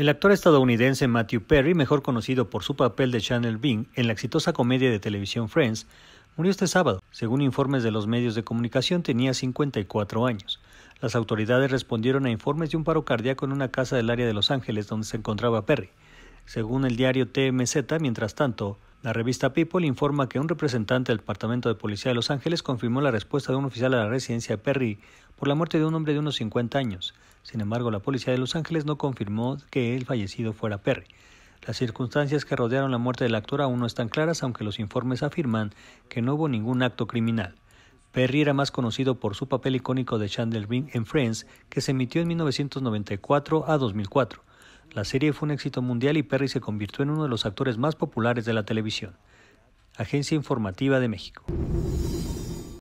El actor estadounidense Matthew Perry, mejor conocido por su papel de Channel Bing en la exitosa comedia de televisión Friends, murió este sábado. Según informes de los medios de comunicación, tenía 54 años. Las autoridades respondieron a informes de un paro cardíaco en una casa del área de Los Ángeles donde se encontraba Perry. Según el diario TMZ, mientras tanto, la revista People informa que un representante del Departamento de Policía de Los Ángeles confirmó la respuesta de un oficial a la residencia de Perry por la muerte de un hombre de unos 50 años. Sin embargo, la policía de Los Ángeles no confirmó que el fallecido fuera Perry. Las circunstancias que rodearon la muerte del actor aún no están claras, aunque los informes afirman que no hubo ningún acto criminal. Perry era más conocido por su papel icónico de Chandler Bing en Friends, que se emitió en 1994 a 2004. La serie fue un éxito mundial y Perry se convirtió en uno de los actores más populares de la televisión. Agencia Informativa de México.